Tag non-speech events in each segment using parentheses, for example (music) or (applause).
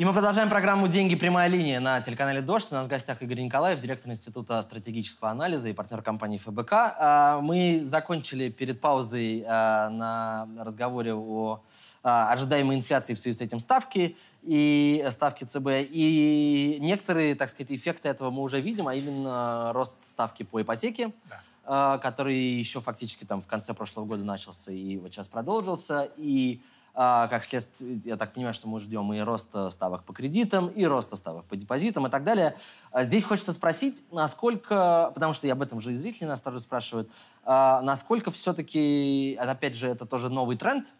И мы продолжаем программу «Деньги. Прямая линия» на телеканале «Дождь». У нас в гостях Игорь Николаев, директор Института стратегического анализа и партнер компании ФБК. А, мы закончили перед паузой а, на разговоре о а, ожидаемой инфляции в связи с этим ставки и ставки ЦБ. И некоторые, так сказать, эффекты этого мы уже видим, а именно рост ставки по ипотеке. Да который еще фактически там в конце прошлого года начался и вот сейчас продолжился. И а, как следствие, я так понимаю, что мы ждем и роста ставок по кредитам, и роста ставок по депозитам и так далее. А здесь хочется спросить, насколько, потому что я об этом же и зрители нас тоже спрашивают, а, насколько все-таки, опять же, это тоже новый тренд,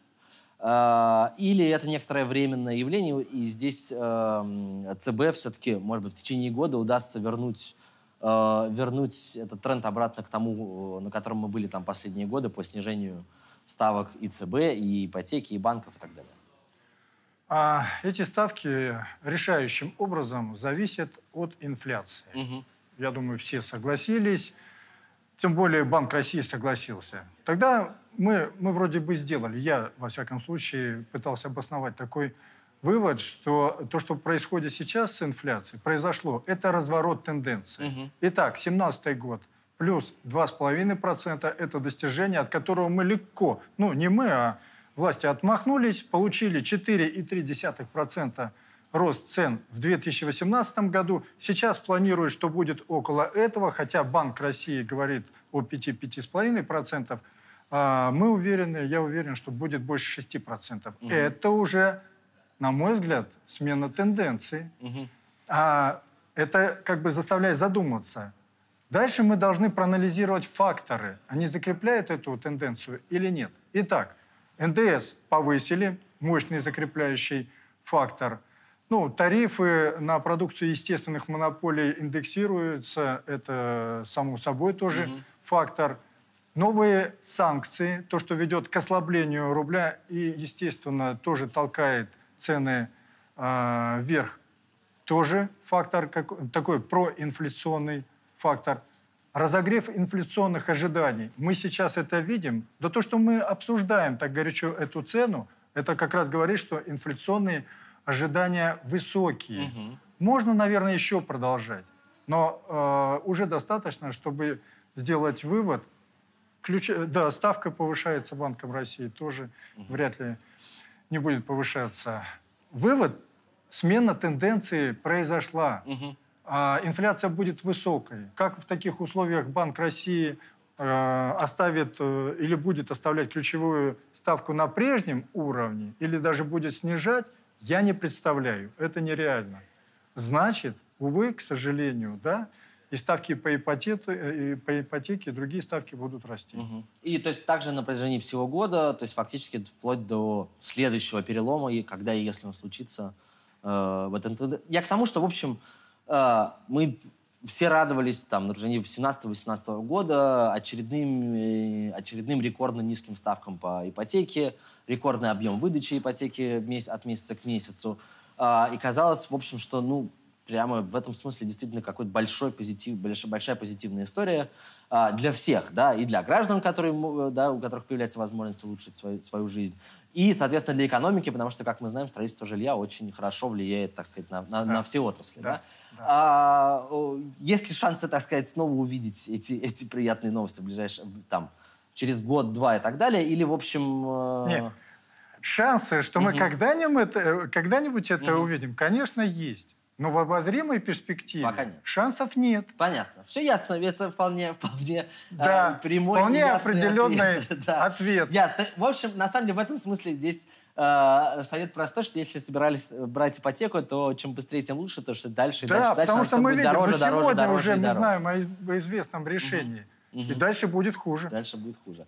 или это некоторое временное явление, и здесь ЦБ все-таки, может быть, в течение года удастся вернуть, вернуть этот тренд обратно к тому, на котором мы были там последние годы по снижению ставок ИЦБ, и ипотеки, и банков и так далее? А эти ставки решающим образом зависят от инфляции. Угу. Я думаю, все согласились. Тем более Банк России согласился. Тогда мы, мы вроде бы сделали, я, во всяком случае, пытался обосновать такой вывод, что то, что происходит сейчас с инфляцией, произошло, это разворот тенденции. Угу. Итак, 2017 год – плюс 2,5% – это достижение, от которого мы легко, ну не мы, а власти отмахнулись, получили 4,3% рост цен в 2018 году. Сейчас планируют, что будет около этого, хотя Банк России говорит о 5-5,5%. А мы уверены, я уверен, что будет больше 6%. Угу. Это уже, на мой взгляд, смена тенденции. Угу. А это как бы заставляет задуматься – Дальше мы должны проанализировать факторы. Они закрепляют эту тенденцию или нет? Итак, НДС повысили, мощный закрепляющий фактор. Ну, тарифы на продукцию естественных монополий индексируются, это само собой тоже Mm -hmm. фактор. Новые санкции, то, что ведет к ослаблению рубля и, естественно, тоже толкает цены э, вверх, тоже фактор как, такой проинфляционный фактор – разогрев инфляционных ожиданий. Мы сейчас это видим. Да то, что мы обсуждаем так горячо эту цену, это как раз говорит, что инфляционные ожидания высокие. Угу. Можно, наверное, еще продолжать, но э, уже достаточно, чтобы сделать вывод. Ключ... Э, да, ставка повышается Банком России, тоже угу. вряд ли не будет повышаться. Вывод – смена тенденции произошла. Угу. А инфляция будет высокой. Как в таких условиях Банк России э, оставит э, или будет оставлять ключевую ставку на прежнем уровне, или даже будет снижать, я не представляю. Это нереально. Значит, увы, к сожалению, да, и ставки по ипотеке, э, и по ипотеке, и другие ставки будут расти. Угу. И то есть также на протяжении всего года, то есть фактически вплоть до следующего перелома, и когда и если он случится, э, в этом... Я к тому, что, в общем, Э, мы все радовались там на протяжении 17-18 года очередным, э, очередным рекордно низким ставкам по ипотеке, рекордный объем выдачи ипотеки от месяца к месяцу. А, и казалось, в общем, что ну, прямо в этом смысле действительно какой-то большой позитив, большая позитивная история а, для всех, да, и для граждан, которые, э, да, у которых появляется возможность улучшить свою, свою жизнь, и, соответственно, для экономики, потому что, как мы знаем, строительство жилья очень хорошо влияет, так сказать, на, на, да. на все отрасли, да. да? да. А, есть ли шансы, так сказать, снова увидеть эти, эти приятные новости в ближайшем, там, через год-два и так далее, или, в общем... Э, Нет. Шансы, что угу. мы когда-нибудь, э, когда-нибудь это угу. увидим, конечно, есть. Но в обозримой перспективе Пока нет. шансов нет. Понятно. Все ясно. Это вполне, вполне да, э, прямой вполне определенный ответ. (laughs) да. ответ. Я, ты, ну, в общем, на самом деле, в этом смысле здесь э, совет простой, что если собирались брать ипотеку, то чем быстрее, тем лучше, потому что дальше и да, дальше, потому дальше что мы будет видим, дороже, дороже, сегодня дороже, уже не знаем о известном решении. Угу. И угу. дальше будет хуже. Дальше будет хуже.